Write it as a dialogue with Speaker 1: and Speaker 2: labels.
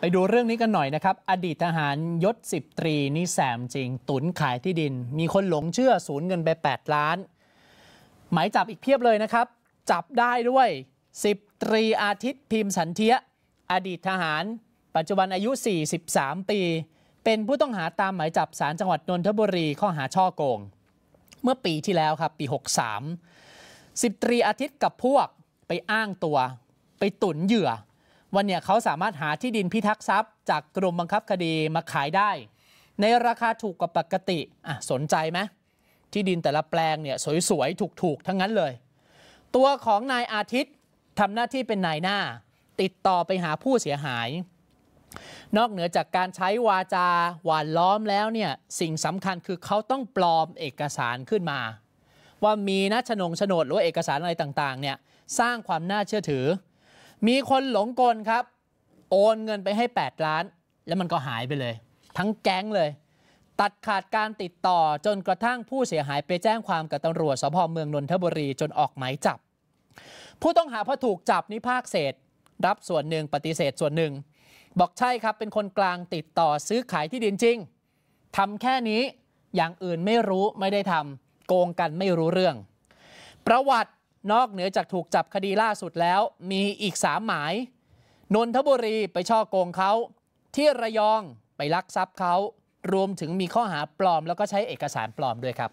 Speaker 1: ไปดูเรื่องนี้กันหน่อยนะครับ อดีตทหารยศสิบตรี นี่แสมจริง ตุนขายที่ดิน มีคนหลงเชื่อสูญเงินไป 8 ล้าน หมายจับอีกเพียบเลยนะครับ จับได้ด้วยสิบตรีอาทิตย์พิมพ์สันเทียอดีตทหารปัจจุบันอายุ 43 ปี เป็นผู้ต้องหาตามหมายจับสารจังหวัดนนทบุรีข้อหาช่อโกง เมื่อปีที่แล้วครับปี63สิบตรีอาทิตย์กับพวกไปอ้างตัว ไปตุนเหยื่อวันเนี่ยเขาสามารถหาที่ดินพิทักษ์ทรัพย์ จากกรมบังคับคดีมาขายได้ ในราคาถูกกว่าปกติ อ่ะสนใจไหมที่ดินแต่ละแปลงเนี่ยสวยๆ ถูกๆ ทั้งนั้นเลย ตัวของนายอาทิตย์ทำหน้าที่เป็นนายหน้า ติดต่อไปหาผู้เสียหาย นอกเหนือจากการใช้วาจาหวานล้อมแล้วเนี่ย สิ่งสำคัญคือเขาต้องปลอมเอกสารขึ้นมา ว่ามีนะโฉนงโฉนดหรือเอกสารอะไรต่างๆเนี่ยสร้างความน่าเชื่อถือมีคนหลงกลครับ โอนเงินไปให้ 8 ล้าน แล้วมันก็หายไปเลย ทั้งแก๊งเลย ตัดขาดการติดต่อจนกระทั่งผู้เสียหายไปแจ้งความกับตำรวจสพเมืองนนทบุรี จนออกหมายจับ ผู้ต้องหาพอถูกจับนิพากเศษ รับส่วนหนึ่งปฏิเสธส่วนหนึ่ง บอกใช่ครับ เป็นคนกลางติดต่อซื้อขายที่ดินจริงทำแค่นี้อย่างอื่นไม่รู้ไม่ได้ทำโกงกันไม่รู้เรื่อง ประวัตินอกเหนือจากถูกจับคดีล่าสุดแล้วมีอีกสามหมาย นนทบุรีไปช่อโกงเขา ที่ระยองไปลักทรัพย์เขา รวมถึงมีข้อหาปลอม แล้วก็ใช้เอกสารปลอมด้วยครับ